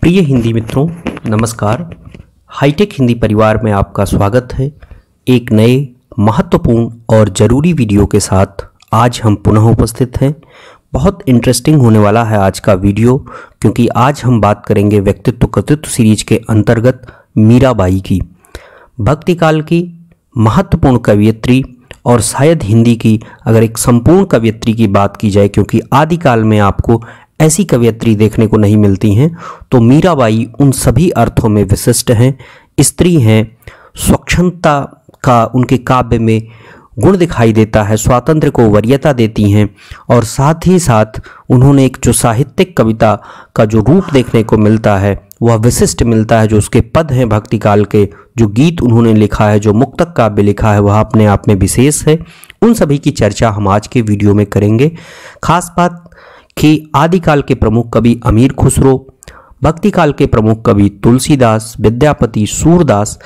प्रिय हिंदी मित्रों नमस्कार हाईटेक हिंदी परिवार में आपका स्वागत है एक नए महत्वपूर्ण और ज़रूरी वीडियो के साथ आज हम पुनः उपस्थित हैं बहुत इंटरेस्टिंग होने वाला है आज का वीडियो क्योंकि आज हम बात करेंगे व्यक्तित्व कर्तृत्व सीरीज के अंतर्गत मीराबाई की भक्ति काल की महत्वपूर्ण कवियत्री और शायद हिंदी की अगर एक संपूर्ण कवियत्री की बात की जाए क्योंकि आदिकाल में आपको ऐसी कवियत्री देखने को नहीं मिलती हैं तो मीराबाई उन सभी अर्थों में विशिष्ट हैं स्त्री हैं स्वच्छता का उनके काव्य में गुण दिखाई देता है स्वातंत्र को वरीयता देती हैं और साथ ही साथ उन्होंने एक जो साहित्यिक कविता का जो रूप देखने को मिलता है वह विशिष्ट मिलता है जो उसके पद हैं भक्ति काल के जो गीत उन्होंने लिखा है जो मुक्तक काव्य लिखा है वह अपने आप में विशेष है उन सभी की चर्चा हम आज के वीडियो में करेंगे खास बात कि आदिकाल के प्रमुख कवि अमीर खुसरो भक्ति काल के प्रमुख कवि तुलसीदास विद्यापति सूरदास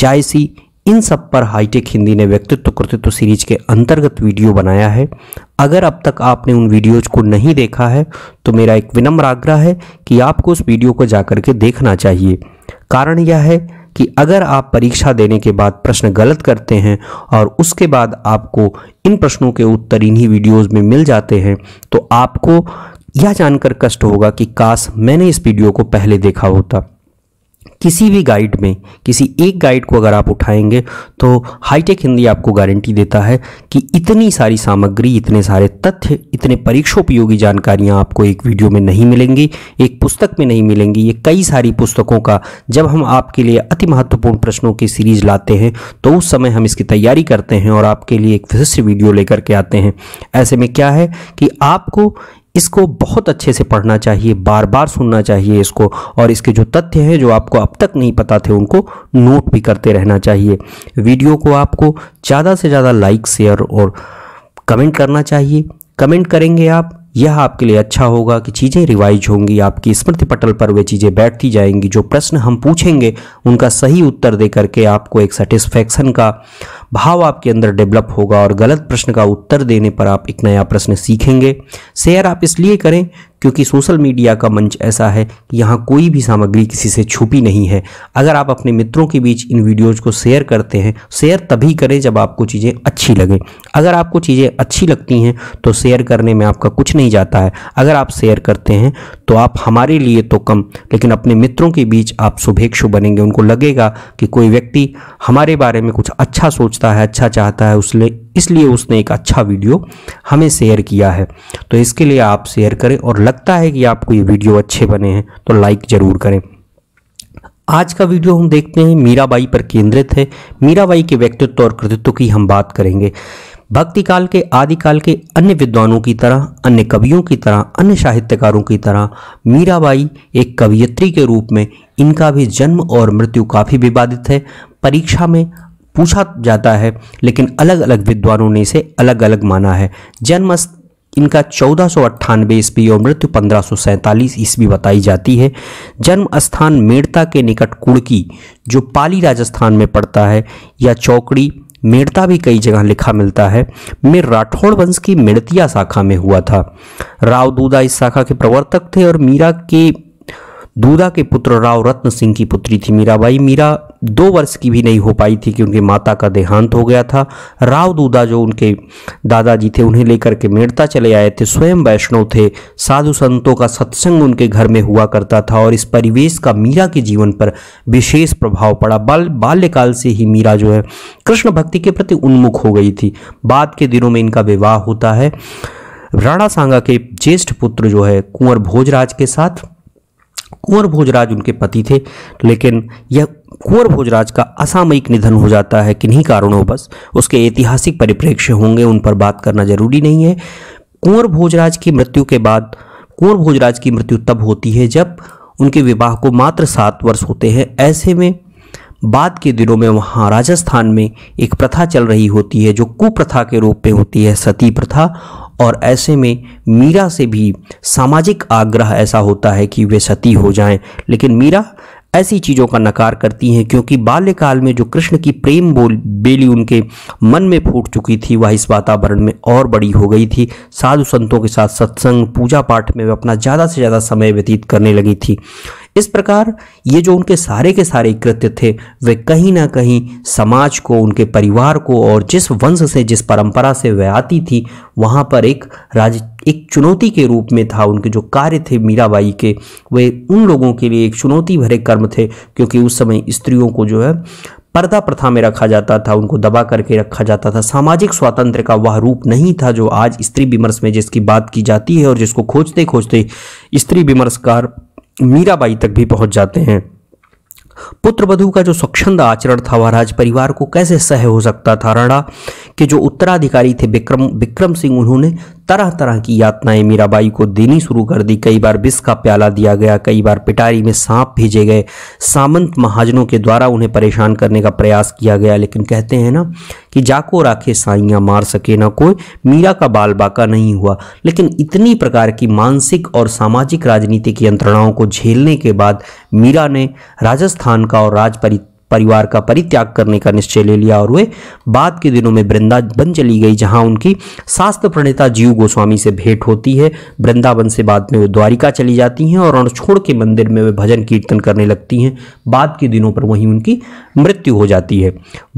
जायसी इन सब पर हाईटेक हिंदी ने व्यक्तित्व कृतित्व सीरीज के अंतर्गत वीडियो बनाया है अगर अब तक आपने उन वीडियोज को नहीं देखा है तो मेरा एक विनम्र आग्रह है कि आपको उस वीडियो को जाकर के देखना चाहिए कारण यह है कि अगर आप परीक्षा देने के बाद प्रश्न गलत करते हैं और उसके बाद आपको इन प्रश्नों के उत्तर इन्हीं वीडियोस में मिल जाते हैं तो आपको यह जानकर कष्ट होगा कि काश मैंने इस वीडियो को पहले देखा होता किसी भी गाइड में किसी एक गाइड को अगर आप उठाएंगे तो हाईटेक हिंदी आपको गारंटी देता है कि इतनी सारी सामग्री इतने सारे तथ्य इतने परीक्षोपयोगी जानकारियाँ आपको एक वीडियो में नहीं मिलेंगी एक पुस्तक में नहीं मिलेंगी ये कई सारी पुस्तकों का जब हम आपके लिए अति महत्वपूर्ण प्रश्नों की सीरीज लाते हैं तो उस समय हम इसकी तैयारी करते हैं और आपके लिए एक विशिष्ट वीडियो लेकर के आते हैं ऐसे में क्या है कि आपको इसको बहुत अच्छे से पढ़ना चाहिए बार बार सुनना चाहिए इसको और इसके जो तथ्य हैं जो आपको अब तक नहीं पता थे उनको नोट भी करते रहना चाहिए वीडियो को आपको ज़्यादा से ज़्यादा लाइक शेयर और कमेंट करना चाहिए कमेंट करेंगे आप यह आपके लिए अच्छा होगा कि चीज़ें रिवाइज होंगी आपकी स्मृति पटल पर वे चीज़ें बैठती जाएंगी जो प्रश्न हम पूछेंगे उनका सही उत्तर दे करके आपको एक सेटिस्फैक्शन का भाव आपके अंदर डेवलप होगा और गलत प्रश्न का उत्तर देने पर आप एक नया प्रश्न सीखेंगे शेयर आप इसलिए करें क्योंकि सोशल मीडिया का मंच ऐसा है कि यहाँ कोई भी सामग्री किसी से छुपी नहीं है अगर आप अपने मित्रों के बीच इन वीडियोज़ को शेयर करते हैं शेयर तभी करें जब आपको चीज़ें अच्छी लगें अगर आपको चीज़ें अच्छी लगती हैं तो शेयर करने में आपका कुछ नहीं जाता है अगर आप शेयर करते हैं तो आप हमारे लिए तो कम लेकिन अपने मित्रों के बीच आप शुभेक्षु बनेंगे उनको लगेगा कि कोई व्यक्ति हमारे बारे में कुछ अच्छा सोच सोचता है अच्छा चाहता है उसने इसलिए उसने एक अच्छा वीडियो हमें शेयर किया है तो इसके लिए आप शेयर करें और लगता है कि आपको ये वीडियो अच्छे बने हैं तो लाइक ज़रूर करें आज का वीडियो हम देखते हैं मीराबाई पर केंद्रित है मीराबाई के व्यक्तित्व और कृतित्व की हम बात करेंगे भक्ति काल के आदिकाल के अन्य विद्वानों की तरह अन्य कवियों की तरह अन्य साहित्यकारों की तरह मीराबाई एक कवियत्री के रूप में इनका भी जन्म और मृत्यु काफ़ी विवादित है परीक्षा में पूछा जाता है लेकिन अलग अलग विद्वानों ने इसे अलग अलग माना है जन्म इनका चौदह सौ अट्ठानबे ईस्वी और मृत्यु पंद्रह सौ सैंतालीस ईस्वी बताई जाती है जन्म स्थान मेड़ता के निकट कुड़की जो पाली राजस्थान में पड़ता है या चौकड़ी मेड़ता भी कई जगह लिखा मिलता है में राठौड़ वंश की मेड़तिया शाखा में हुआ था राव दूदा इस शाखा के प्रवर्तक थे और मीरा के दूदा के पुत्र राव रत्न सिंह की पुत्री थी मीराबाई मीरा दो वर्ष की भी नहीं हो पाई थी कि उनके माता का देहांत हो गया था राव दूदा जो उनके दादाजी थे उन्हें लेकर के मेड़ता चले आए थे स्वयं वैष्णव थे साधु संतों का सत्संग उनके घर में हुआ करता था और इस परिवेश का मीरा के जीवन पर विशेष प्रभाव पड़ा बाल बाल्यकाल से ही मीरा जो है कृष्ण भक्ति के प्रति उन्मुख हो गई थी बाद के दिनों में इनका विवाह होता है राणा सांगा के ज्येष्ठ पुत्र जो है कुंवर भोजराज के साथ कुंवर भोजराज उनके पति थे लेकिन यह कुंवर भोजराज का असामयिक निधन हो जाता है किन्हीं कारणों बस उसके ऐतिहासिक परिप्रेक्ष्य होंगे उन पर बात करना जरूरी नहीं है कुंवर भोजराज की मृत्यु के बाद कुंवर भोजराज की मृत्यु तब होती है जब उनके विवाह को मात्र सात वर्ष होते हैं ऐसे में बाद के दिनों में वहाँ राजस्थान में एक प्रथा चल रही होती है जो कुप्रथा के रूप में होती है सती प्रथा और ऐसे में मीरा से भी सामाजिक आग्रह ऐसा होता है कि वे सती हो जाएं लेकिन मीरा ऐसी चीज़ों का नकार करती हैं क्योंकि बाल्यकाल में जो कृष्ण की प्रेम बोल बेली उनके मन में फूट चुकी थी वह इस वातावरण में और बड़ी हो गई थी साधु संतों के साथ सत्संग पूजा पाठ में वे अपना ज़्यादा से ज़्यादा समय व्यतीत करने लगी थी इस प्रकार ये जो उनके सारे के सारे कृत्य थे वे कहीं ना कहीं समाज को उनके परिवार को और जिस वंश से जिस परंपरा से वह आती थी वहाँ पर एक राज एक चुनौती के रूप में था उनके जो कार्य थे मीराबाई के वे उन लोगों के लिए एक चुनौती भरे कर्म थे क्योंकि उस समय स्त्रियों को जो है पर्दा प्रथा में रखा जाता था उनको दबा करके रखा जाता था सामाजिक स्वातंत्र का वह रूप नहीं था जो आज स्त्री विमर्श में जिसकी बात की जाती है और जिसको खोजते खोजते स्त्री विमर्शकार मीराबाई तक भी पहुंच जाते हैं पुत्र वधु का जो स्वच्छंद आचरण था वह राज परिवार को कैसे सह हो सकता था राणा के जो उत्तराधिकारी थे विक्रम विक्रम सिंह उन्होंने तरह तरह की यातनाएं मीराबाई को देनी शुरू कर दी कई बार विष का प्याला दिया गया कई बार पिटारी में सांप भेजे गए सामंत महाजनों के द्वारा उन्हें परेशान करने का प्रयास किया गया लेकिन कहते हैं ना कि जाको राखे साइयाँ मार सके ना कोई मीरा का बाल बाका नहीं हुआ लेकिन इतनी प्रकार की मानसिक और सामाजिक राजनीतिक यंत्रणाओं को झेलने के बाद मीरा ने राजस्थान का और राज परिवार का परित्याग करने का निश्चय ले लिया और वे बाद के दिनों में वृंदावन चली गई जहां उनकी शास्त्र प्रणेता जीव गोस्वामी से भेंट होती है वृंदावन से बाद में वे द्वारिका चली जाती हैं और छोड़ के मंदिर में वे भजन कीर्तन करने लगती हैं बाद के दिनों पर वहीं उनकी मृत्यु हो जाती है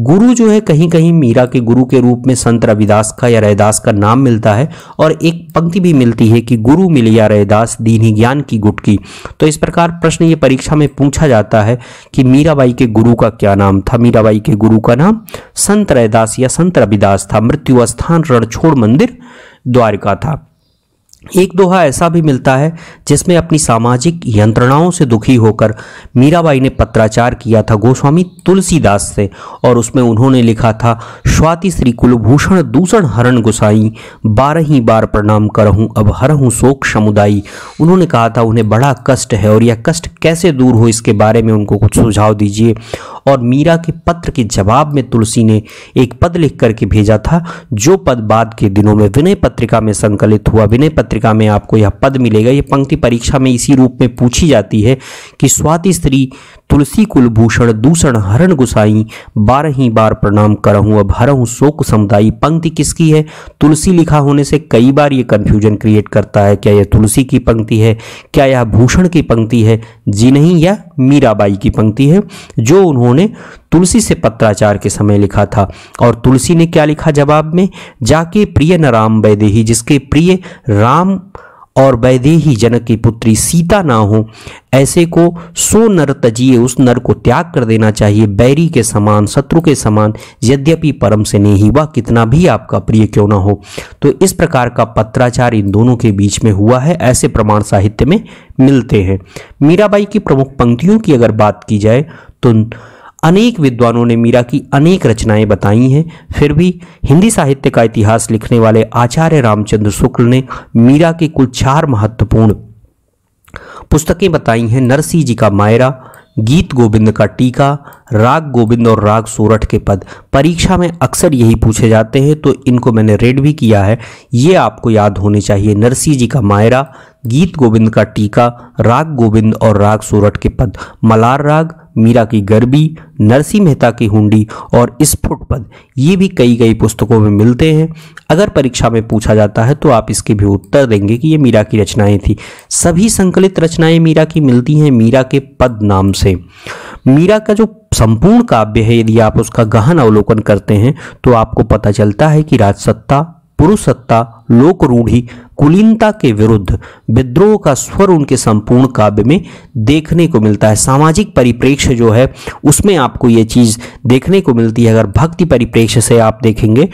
गुरु जो है कहीं कहीं मीरा के गुरु के रूप में संत रविदास का या रैदास का नाम मिलता है और एक पंक्ति भी मिलती है कि गुरु मिल या रैदास दीन ही ज्ञान की गुटकी तो इस प्रकार प्रश्न ये परीक्षा में पूछा जाता है कि मीराबाई के गुरु का का क्या नाम था मीराबाई के गुरु का नाम संत रैदास या संत रविदास था मृत्यु स्थान रणछोड़ मंदिर द्वारका था एक दोहा ऐसा भी मिलता है जिसमें अपनी सामाजिक यंत्रणाओं से दुखी होकर मीराबाई ने पत्राचार किया था गोस्वामी तुलसीदास से और उसमें उन्होंने लिखा था स्वाति श्री कुलभूषण दूषण हरण गुसाई बारही बार प्रणाम करहूँ अब हरहूँ शोक समुदायी उन्होंने कहा था उन्हें बड़ा कष्ट है और यह कष्ट कैसे दूर हो इसके बारे में उनको कुछ सुझाव दीजिए और मीरा के पत्र के जवाब में तुलसी ने एक पद लिख करके भेजा था जो पद बाद के दिनों में विनय पत्रिका में संकलित हुआ विनय पत्रिका में आपको यह पद मिलेगा यह पंक्ति परीक्षा में इसी रूप में पूछी जाती है कि स्वाति स्त्री तुलसी कुलभूषण दूषण हरण गुसाई बारही बार प्रणाम करहूँ अब हरहूँ शोक समुदायी पंक्ति किसकी है तुलसी लिखा होने से कई बार ये कन्फ्यूजन क्रिएट करता है क्या यह तुलसी की पंक्ति है क्या यह भूषण की पंक्ति है जी नहीं या मीराबाई की पंक्ति है जो उन्होंने तुलसी से पत्राचार के समय लिखा था और तुलसी ने क्या लिखा जवाब में जाके प्रिय न राम वैदेही जिसके प्रिय राम और वैदेही जनक की पुत्री सीता ना हो ऐसे को सो नर तजिए उस नर को त्याग कर देना चाहिए बैरी के समान शत्रु के समान यद्यपि परम से नहीं वह कितना भी आपका प्रिय क्यों ना हो तो इस प्रकार का पत्राचार इन दोनों के बीच में हुआ है ऐसे प्रमाण साहित्य में मिलते हैं मीराबाई की प्रमुख पंक्तियों की अगर बात की जाए तो अनेक विद्वानों ने मीरा की अनेक रचनाएं बताई हैं फिर भी हिंदी साहित्य का इतिहास लिखने वाले आचार्य रामचंद्र शुक्ल ने मीरा के कुल चार महत्वपूर्ण पुस्तकें बताई हैं नरसिंह जी का मायरा गीत गोविंद का टीका राग गोविंद और राग सोरठ के पद परीक्षा में अक्सर यही पूछे जाते हैं तो इनको मैंने रेड भी किया है ये आपको याद होने चाहिए नरसिंह जी का मायरा गीत गोविंद का टीका राग गोविंद और राग सोरठ के पद मलार राग मीरा की गरबी नरसी मेहता की हुंडी और स्फुट पद ये भी कई कई पुस्तकों में मिलते हैं अगर परीक्षा में पूछा जाता है तो आप इसके भी उत्तर देंगे कि ये मीरा की रचनाएं थी सभी संकलित रचनाएं मीरा की मिलती हैं मीरा के पद नाम से मीरा का जो संपूर्ण काव्य है यदि आप उसका गहन अवलोकन करते हैं तो आपको पता चलता है कि राजसत्ता पुरुष सत्ता लोक रूढ़ी कुलीनता के विरुद्ध विद्रोह का स्वर उनके संपूर्ण काव्य में देखने को मिलता है सामाजिक परिप्रेक्ष्य जो है उसमें आपको ये चीज़ देखने को मिलती है अगर भक्ति परिप्रेक्ष्य से आप देखेंगे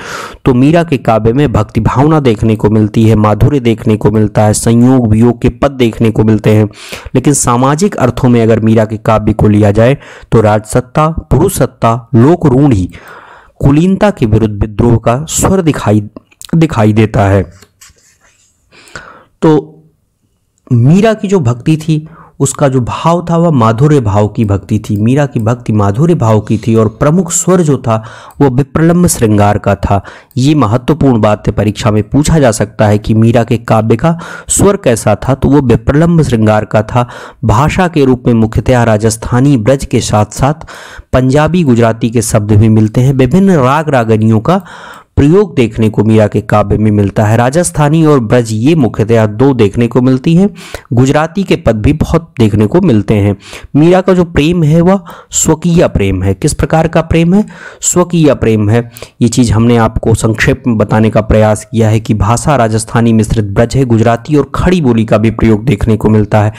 तो मीरा के काव्य में भक्ति भावना देखने को मिलती है माधुर्य देखने को मिलता है संयोग वियोग के पद देखने को मिलते हैं लेकिन सामाजिक अर्थों में अगर मीरा के काव्य को लिया जाए तो राजसत्ता पुरुष सत्ता लोक रूढ़ी कुलीनता के विरुद्ध विद्रोह का स्वर दिखाई दिखाई देता है तो मीरा की जो भक्ति थी उसका जो भाव था वह माधुर्य भाव की भक्ति थी मीरा की भक्ति माधुर्य भाव की थी और प्रमुख स्वर जो था वह विप्रलम्ब श्रृंगार का था ये महत्वपूर्ण बात है परीक्षा में पूछा जा सकता है कि मीरा के काव्य का स्वर कैसा था तो वो विप्रलम्ब श्रृंगार का था भाषा के रूप में मुख्यतः राजस्थानी ब्रज के साथ साथ पंजाबी गुजराती के शब्द भी मिलते हैं विभिन्न राग रागनियों का प्रयोग देखने को मीरा के काव्य में मिलता है राजस्थानी और ब्रज ये मुख्यतया दो देखने को मिलती हैं गुजराती के पद भी बहुत देखने को मिलते हैं मीरा का जो प्रेम है वह स्वकीय प्रेम है किस प्रकार का प्रेम है स्वकीय प्रेम है ये चीज़ हमने आपको संक्षेप में बताने का प्रयास किया है कि भाषा राजस्थानी मिश्रित ब्रज है गुजराती और खड़ी बोली का भी प्रयोग देखने को मिलता है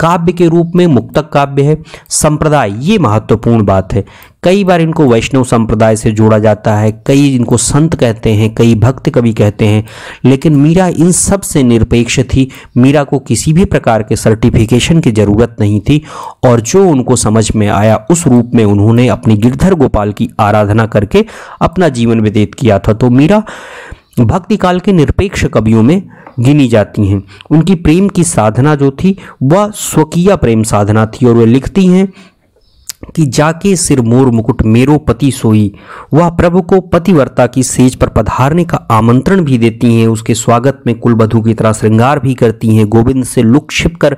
काव्य के रूप में मुक्तक काव्य है संप्रदाय ये महत्वपूर्ण बात है कई बार इनको वैष्णव संप्रदाय से जोड़ा जाता है कई इनको संत कहते हैं कई भक्त कवि कहते हैं लेकिन मीरा इन सब से निरपेक्ष थी मीरा को किसी भी प्रकार के सर्टिफिकेशन की ज़रूरत नहीं थी और जो उनको समझ में आया उस रूप में उन्होंने अपनी गिरधर गोपाल की आराधना करके अपना जीवन व्यतीत किया था तो मीरा भक्ति काल के निरपेक्ष कवियों में गिनी जाती हैं उनकी प्रेम की साधना जो थी वह स्वकीय प्रेम साधना थी और वे लिखती हैं कि जाके सिर मोर मुकुट मेरो पति सोई वह प्रभु को पतिवर्ता की सेज पर पधारने का आमंत्रण भी देती हैं उसके स्वागत में कुलबधु की तरह श्रृंगार भी करती हैं गोविंद से लुक छिप कर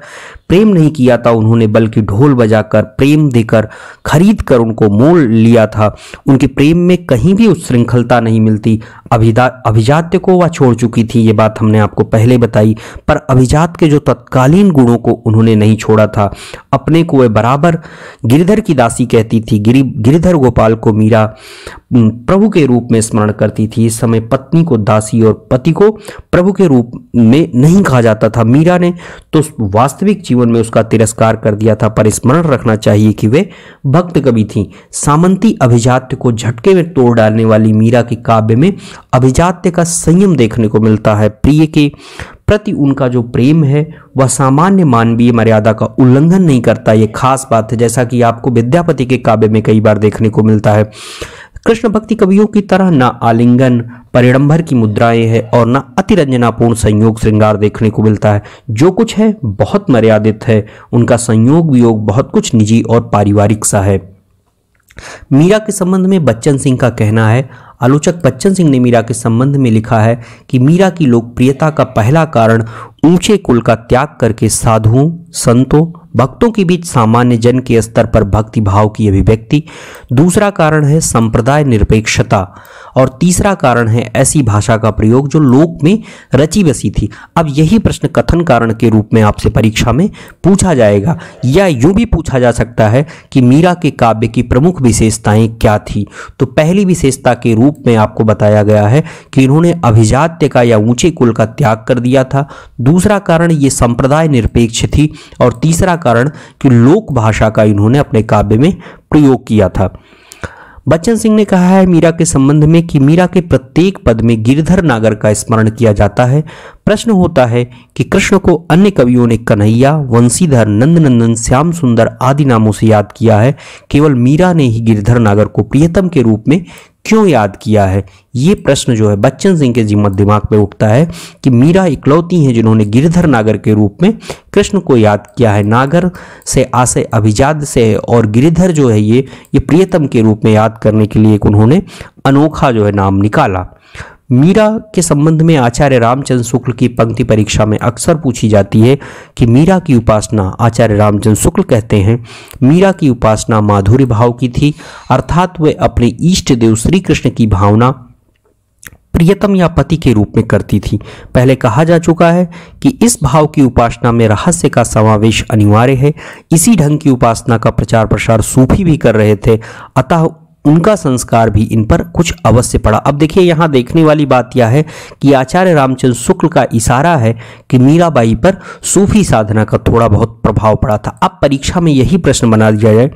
प्रेम नहीं किया था उन्होंने बल्कि ढोल बजाकर प्रेम देकर खरीद कर उनको मोल लिया था उनके प्रेम में कहीं भी उस श्रृंखलता नहीं मिलती अभिदा अभिजात्य को वह छोड़ चुकी थी ये बात हमने आपको पहले बताई पर अभिजात के जो तत्कालीन गुणों को उन्होंने नहीं छोड़ा था अपने को वह बराबर गिरधर की दासी कहती थी गिरि गिरिधर गोपाल को मीरा प्रभु के रूप में स्मरण करती थी इस समय पत्नी को दासी और पति को प्रभु के रूप में नहीं कहा जाता था मीरा ने तो वास्तविक जीवन में उसका तिरस्कार कर दिया था पर स्मरण रखना चाहिए कि वे भक्त कवि थीं सामंती अभिजात्य को झटके में तोड़ डालने वाली मीरा के काव्य में अभिजात्य का संयम देखने को मिलता है प्रिय के प्रति उनका जो प्रेम है वह सामान्य मानवीय मर्यादा का उल्लंघन नहीं करता ये खास बात है जैसा कि आपको विद्यापति के काव्य में कई बार देखने को मिलता है कृष्ण भक्ति कवियों की तरह न आलिंगन परिडंबर की मुद्राएं हैं और न अतिरंजनापूर्ण संयोग श्रृंगार देखने को मिलता है जो कुछ है बहुत मर्यादित है उनका संयोग वियोग बहुत कुछ निजी और पारिवारिक सा है मीरा के संबंध में बच्चन सिंह का कहना है आलोचक बच्चन सिंह ने मीरा के संबंध में लिखा है कि मीरा की लोकप्रियता का पहला कारण ऊंचे कुल का त्याग करके साधुओं संतों भक्तों के बीच सामान्य जन के स्तर पर भक्ति भाव की अभिव्यक्ति दूसरा कारण है संप्रदाय निरपेक्षता और तीसरा कारण है ऐसी भाषा का प्रयोग जो लोक में रची बसी थी अब यही प्रश्न कथन कारण के रूप में आपसे परीक्षा में पूछा जाएगा या यूं भी पूछा जा सकता है कि मीरा के काव्य की प्रमुख विशेषताएं क्या थी तो पहली विशेषता के रूप में आपको बताया गया है कि इन्होंने अभिजात्य का या ऊंचे कुल का त्याग कर दिया था दूसरा कारण ये संप्रदाय निरपेक्ष थी और तीसरा कारण कि लोक भाषा का इन्होंने अपने काव्य में प्रयोग किया था बच्चन सिंह ने कहा है मीरा के संबंध में कि मीरा के प्रत्येक पद में गिरधर नागर का स्मरण किया जाता है प्रश्न होता है कि कृष्ण को अन्य कवियों ने कन्हैया वंशीधर नंदनंदन श्याम सुंदर आदि नामों से याद किया है केवल मीरा ने ही गिरधर नागर को प्रियतम के रूप में क्यों याद किया है ये प्रश्न जो है बच्चन सिंह के जिम्मत दिमाग पर उठता है कि मीरा इकलौती हैं जिन्होंने गिरधर नागर के रूप में कृष्ण को याद किया है नागर से आशय अभिजात से है और गिरिधर जो है ये ये प्रियतम के रूप में याद करने के लिए एक उन्होंने अनोखा जो है नाम निकाला मीरा के संबंध में आचार्य रामचंद्र शुक्ल की पंक्ति परीक्षा में अक्सर पूछी जाती है कि मीरा की उपासना आचार्य रामचंद्र शुक्ल कहते हैं मीरा की उपासना माधुर्य भाव की थी अर्थात वे अपने इष्ट देव श्री कृष्ण की भावना प्रियतम या पति के रूप में करती थी पहले कहा जा चुका है कि इस भाव की उपासना में रहस्य का समावेश अनिवार्य है इसी ढंग की उपासना का प्रचार प्रसार सूफी भी कर रहे थे अतः उनका संस्कार भी इन पर कुछ अवश्य पड़ा अब देखिए यहाँ देखने वाली बात यह है कि आचार्य रामचंद्र शुक्ल का इशारा है कि मीराबाई पर सूफी साधना का थोड़ा बहुत प्रभाव पड़ा था अब परीक्षा में यही प्रश्न बना दिया जाए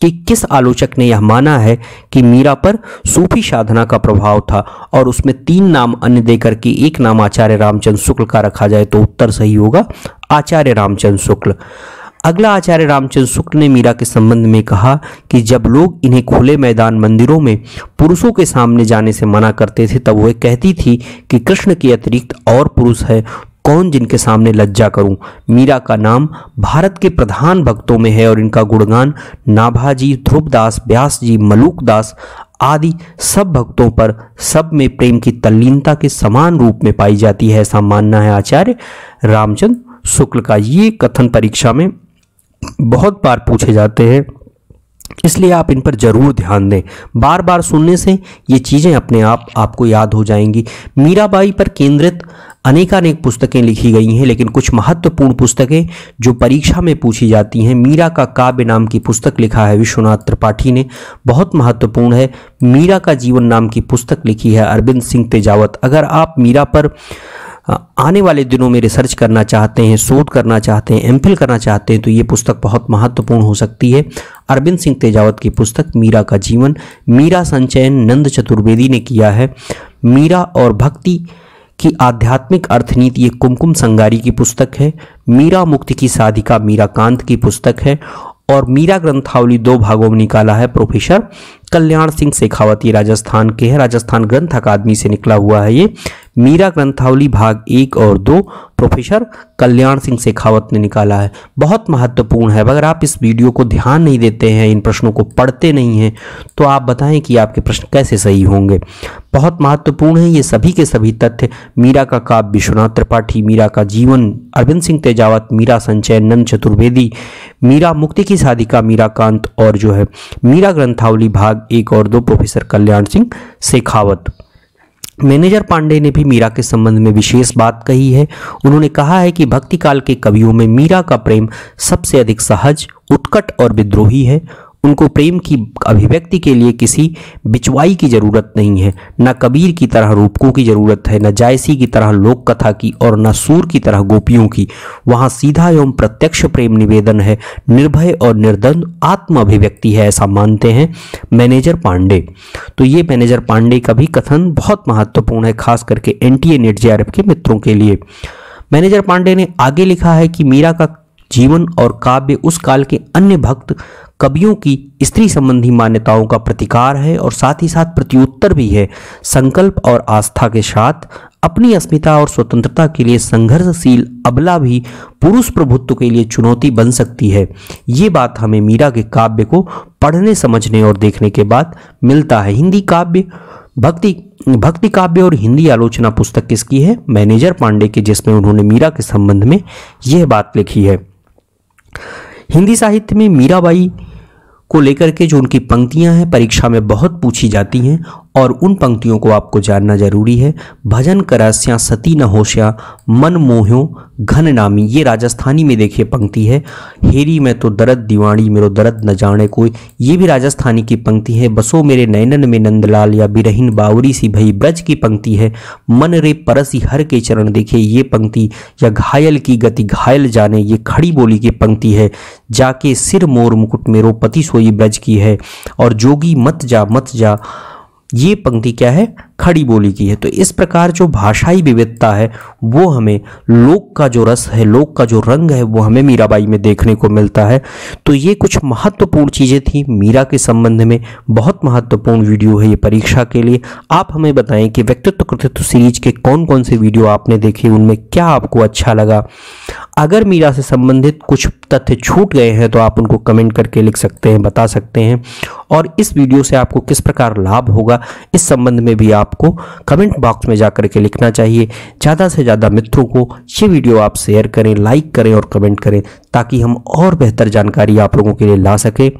कि किस आलोचक ने यह माना है कि मीरा पर सूफी साधना का प्रभाव था और उसमें तीन नाम अन्य देकर के एक नाम आचार्य रामचंद्र शुक्ल का रखा जाए तो उत्तर सही होगा आचार्य रामचंद्र शुक्ल अगला आचार्य रामचंद्र शुक्ल ने मीरा के संबंध में कहा कि जब लोग इन्हें खुले मैदान मंदिरों में पुरुषों के सामने जाने से मना करते थे तब वह कहती थी कि कृष्ण के अतिरिक्त और पुरुष है कौन जिनके सामने लज्जा करूं मीरा का नाम भारत के प्रधान भक्तों में है और इनका गुणगान नाभाजी ध्रुवदास व्यास जी मलूकदास आदि सब भक्तों पर सब में प्रेम की तल्लीनता के समान रूप में पाई जाती है ऐसा मानना है आचार्य रामचंद्र शुक्ल का ये कथन परीक्षा में बहुत बार पूछे जाते हैं इसलिए आप इन पर ज़रूर ध्यान दें बार बार सुनने से ये चीज़ें अपने आप आपको याद हो जाएंगी मीराबाई पर केंद्रित अनेकानेक पुस्तकें लिखी गई हैं लेकिन कुछ महत्वपूर्ण पुस्तकें जो परीक्षा में पूछी जाती हैं मीरा का काव्य नाम की पुस्तक लिखा है विश्वनाथ त्रिपाठी ने बहुत महत्वपूर्ण है मीरा का जीवन नाम की पुस्तक लिखी है अरविंद सिंह तेजावत अगर आप मीरा पर आने वाले दिनों में रिसर्च करना चाहते हैं शोध करना चाहते हैं एम करना चाहते हैं तो ये पुस्तक बहुत महत्वपूर्ण हो सकती है अरविंद सिंह तेजावत की पुस्तक मीरा का जीवन मीरा संचयन नंद चतुर्वेदी ने किया है मीरा और भक्ति की आध्यात्मिक अर्थनीति ये कुमकुम संगारी की पुस्तक है मीरा मुक्ति की साधिका मीरा कांत की पुस्तक है और मीरा ग्रंथावली दो भागों में निकाला है प्रोफेसर कल्याण सिंह शेखावत ये राजस्थान के हैं राजस्थान ग्रंथ अकादमी से निकला हुआ है ये मीरा ग्रंथावली भाग एक और दो प्रोफेसर कल्याण सिंह शेखावत ने निकाला है बहुत महत्वपूर्ण है अगर आप इस वीडियो को ध्यान नहीं देते हैं इन प्रश्नों को पढ़ते नहीं हैं तो आप बताएं कि आपके प्रश्न कैसे सही होंगे बहुत महत्वपूर्ण है ये सभी के सभी तथ्य मीरा का काव्य विश्वनाथ त्रिपाठी मीरा का जीवन अरविंद सिंह तेजावत मीरा संचय नंद चतुर्वेदी मीरा मुक्ति की साधिका मीरा कांत और जो है मीरा ग्रंथावली भाग एक और दो प्रोफेसर कल्याण सिंह शेखावत मैनेजर पांडे ने भी मीरा के संबंध में विशेष बात कही है उन्होंने कहा है कि भक्ति काल के कवियों में मीरा का प्रेम सबसे अधिक सहज उत्कट और विद्रोही है उनको प्रेम की अभिव्यक्ति के लिए किसी बिचवाई की ज़रूरत नहीं है न कबीर की तरह रूपकों की ज़रूरत है न जायसी की तरह लोक कथा की और न सूर की तरह गोपियों की वहाँ सीधा एवं प्रत्यक्ष प्रेम निवेदन है निर्भय और निर्दन आत्म अभिव्यक्ति है ऐसा मानते हैं मैनेजर पांडे तो ये मैनेजर पांडे का भी कथन बहुत महत्वपूर्ण है खास करके N T A NET J के मित्रों के लिए मैनेजर पांडे ने आगे लिखा है कि मीरा का जीवन और काव्य उस काल के अन्य भक्त कवियों की स्त्री संबंधी मान्यताओं का प्रतिकार है और साथ ही साथ प्रत्युत्तर भी है संकल्प और आस्था के साथ अपनी अस्मिता और स्वतंत्रता के लिए संघर्षशील अबला भी पुरुष प्रभुत्व के लिए चुनौती बन सकती है ये बात हमें मीरा के काव्य को पढ़ने समझने और देखने के बाद मिलता है हिंदी काव्य भक्ति भक्ति काव्य और हिंदी आलोचना पुस्तक किसकी है मैनेजर पांडे की जिसमें उन्होंने मीरा के संबंध में यह बात लिखी है हिंदी साहित्य में मीराबाई को लेकर के जो उनकी पंक्तियां हैं परीक्षा में बहुत पूछी जाती हैं और उन पंक्तियों को आपको जानना जरूरी है भजन करास्या सती न होश्या मन मोह्यो घन नामी ये राजस्थानी में देखिए पंक्ति है हेरी में तो दर्द दीवाणी मेरो दर्द न जाने कोई ये भी राजस्थानी की पंक्ति है बसो मेरे नैनन में नंदलाल या बिरहीन बावरी सी भई ब्रज की पंक्ति है मन रे परसी हर के चरण देखिए ये पंक्ति या घायल की गति घायल जाने ये खड़ी बोली की पंक्ति है जाके सिर मोर मुकुट मेरो पति सोई ब्रज की है और जोगी मत जा मत जा ये पंक्ति क्या है खड़ी बोली की है तो इस प्रकार जो भाषाई विविधता है वो हमें लोक का जो रस है लोक का जो रंग है वो हमें मीराबाई में देखने को मिलता है तो ये कुछ महत्वपूर्ण चीज़ें थी मीरा के संबंध में बहुत महत्वपूर्ण वीडियो है ये परीक्षा के लिए आप हमें बताएं कि व्यक्तित्व कृतित्व सीरीज के कौन कौन से वीडियो आपने देखे उनमें क्या आपको अच्छा लगा अगर मीरा से संबंधित कुछ तथ्य छूट गए हैं तो आप उनको कमेंट करके लिख सकते हैं बता सकते हैं और इस वीडियो से आपको किस प्रकार लाभ होगा इस संबंध में भी आपको कमेंट बॉक्स में जा के लिखना चाहिए ज़्यादा से ज़्यादा मित्रों को ये वीडियो आप शेयर करें लाइक करें और कमेंट करें ताकि हम और बेहतर जानकारी आप लोगों के लिए ला सकें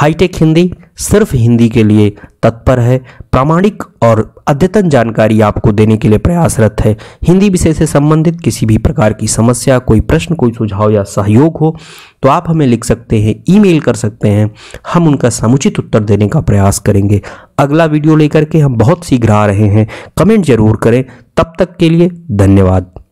हाईटेक हिंदी सिर्फ हिंदी के लिए तत्पर है प्रामाणिक और अद्यतन जानकारी आपको देने के लिए प्रयासरत है हिंदी विषय से संबंधित किसी भी प्रकार की समस्या कोई प्रश्न कोई सुझाव या सहयोग हो तो आप हमें लिख सकते हैं ईमेल कर सकते हैं हम उनका समुचित उत्तर देने का प्रयास करेंगे अगला वीडियो लेकर के हम बहुत शीघ्र आ रहे हैं कमेंट जरूर करें तब तक के लिए धन्यवाद